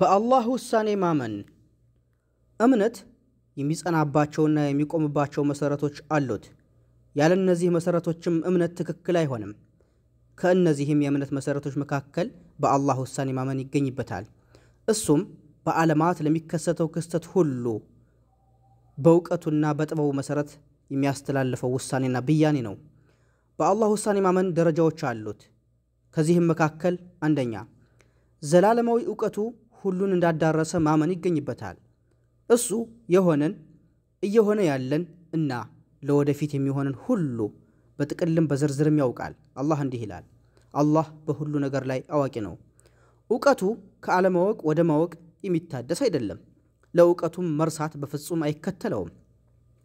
በአላህ ውሳኔ ማመን እምነት የሚጸናባቸውና የሚቆምባቸው መሰረቶች አሉት። ያለ እነዚህ መሰረቶችም እምነት ትክክል አይሆንም። ከእነዚህም የእምነት መሰረቶች መካከል በአላህ ውሳኔ ማመን ይገኝበታል። እሱም በዓለማት ለሚከሰተው ክስተት ሁሉ በእውቀቱና በጥበቡ መሰረት የሚያስተላልፈው ውሳኔና ብያኔ ነው። በአላህ ውሳኔ ማመን ደረጃዎች አሉት። ከዚህም መካከል አንደኛ ዘላለማዊ እውቀቱ ሁሉን እንዳዳረሰ ማመን ይገኝበታል። እሱ የሆነን እየሆነ ያለን እና ለወደፊት የሚሆንን ሁሉ በጥቅልም በዝርዝርም ያውቃል። አላህ እንዲህ ይላል፣ አላህ በሁሉ ነገር ላይ አዋቂ ነው። እውቀቱ ከአለማወቅ ወደ ማወቅ የሚታደስ አይደለም። ለእውቀቱም መርሳት በፍጹም አይከተለውም።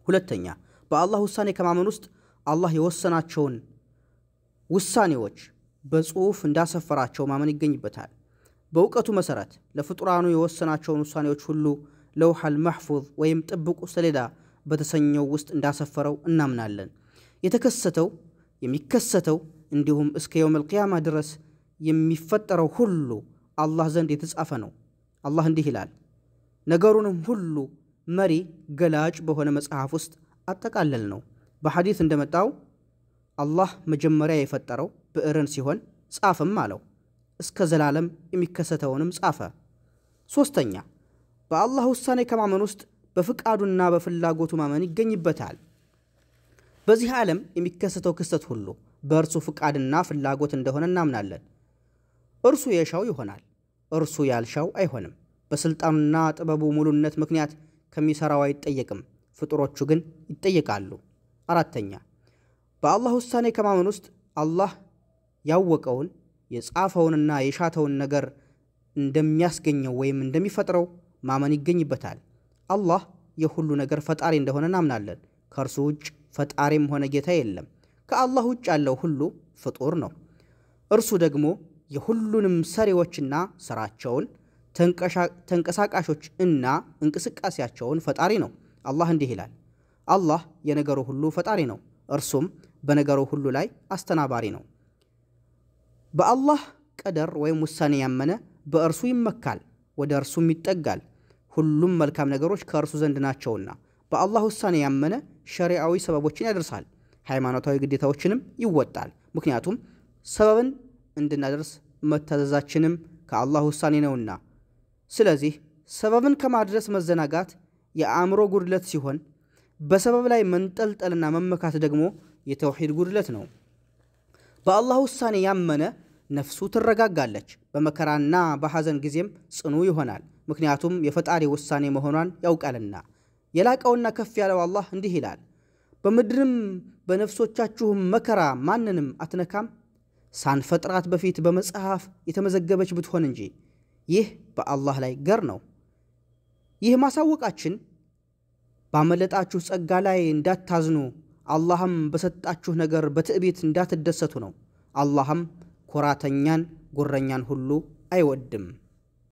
ሁለተኛ በአላህ ውሳኔ ከማመን ውስጥ አላህ የወሰናቸውን ውሳኔዎች በጽሑፍ እንዳሰፈራቸው ማመን ይገኝበታል። በእውቀቱ መሰረት ለፍጡራኑ የወሰናቸውን ውሳኔዎች ሁሉ ለውሐል ማሕፉዝ ወይም ጥብቁ ሰሌዳ በተሰኘው ውስጥ እንዳሰፈረው እናምናለን። የተከሰተው የሚከሰተው እንዲሁም እስከ የውም አልቅያማ ድረስ የሚፈጠረው ሁሉ አላህ ዘንድ የተጻፈ ነው። አላህ እንዲህ ይላል፣ ነገሩንም ሁሉ መሪ ገላጭ በሆነ መጽሐፍ ውስጥ አጠቃለል ነው። በሐዲት እንደመጣው አላህ መጀመሪያ የፈጠረው ብዕርን ሲሆን ጻፍም አለው። እስከ ዘላለም የሚከሰተውንም ጻፈ። ሶስተኛ በአላህ ውሳኔ ከማመን ውስጥ በፍቃዱና በፍላጎቱ ማመን ይገኝበታል። በዚህ ዓለም የሚከሰተው ክስተት ሁሉ በእርሱ ፍቃድና ፍላጎት እንደሆነ እናምናለን። እርሱ የሻው ይሆናል፣ እርሱ ያልሻው አይሆንም። በስልጣኑና ጥበቡ ሙሉነት ምክንያት ከሚሰራው አይጠየቅም፣ ፍጡሮቹ ግን ይጠየቃሉ። አራተኛ በአላህ ውሳኔ ከማመን ውስጥ አላህ ያወቀውን የጻፈውንና የሻተውን ነገር እንደሚያስገኘው ወይም እንደሚፈጥረው ማመን ይገኝበታል። አላህ የሁሉ ነገር ፈጣሪ እንደሆነ እናምናለን። ከእርሱ ውጭ ፈጣሪም ሆነ ጌታ የለም። ከአላህ ውጭ ያለው ሁሉ ፍጡር ነው። እርሱ ደግሞ የሁሉንም ሰሪዎችና ስራቸውን፣ ተንቀሳቃሾች እና እንቅስቃሴያቸውን ፈጣሪ ነው። አላህ እንዲህ ይላል፣ አላህ የነገሩ ሁሉ ፈጣሪ ነው፣ እርሱም በነገሩ ሁሉ ላይ አስተናባሪ ነው። በአላህ ቀደር ወይም ውሳኔ ያመነ በእርሱ ይመካል፣ ወደ እርሱም ይጠጋል። ሁሉም መልካም ነገሮች ከእርሱ ዘንድ ናቸውና በአላህ ውሳኔ ያመነ ሸሪዓዊ ሰበቦችን ያደርሳል፣ ሃይማኖታዊ ግዴታዎችንም ይወጣል። ምክንያቱም ሰበብን እንድናደርስ መታዘዛችንም ከአላህ ውሳኔ ነውና። ስለዚህ ሰበብን ከማድረስ መዘናጋት የአእምሮ ጉድለት ሲሆን በሰበብ ላይ መንጠልጠልና መመካት ደግሞ የተውሂድ ጉድለት ነው። በአላህ ውሳኔ ያመነ ነፍሱ ትረጋጋለች። በመከራና በሐዘን ጊዜም ጽኑ ይሆናል፣ ምክንያቱም የፈጣሪ ውሳኔ መሆኗን ያውቃልና። የላቀውና ከፍ ያለው አላህ እንዲህ ይላል፣ በምድርም በነፍሶቻችሁም መከራ ማንንም አትነካም ሳንፈጥራት በፊት በመጽሐፍ የተመዘገበች ብትሆን እንጂ። ይህ በአላህ ላይ ገር ነው። ይህ ማሳወቃችን ባመለጣችሁ ጸጋ ላይ እንዳታዝኑ አላህም በሰጣችሁ ነገር በትዕቢት እንዳትደሰቱ ነው። አላህም ኩራተኛን ጉረኛን ሁሉ አይወድም።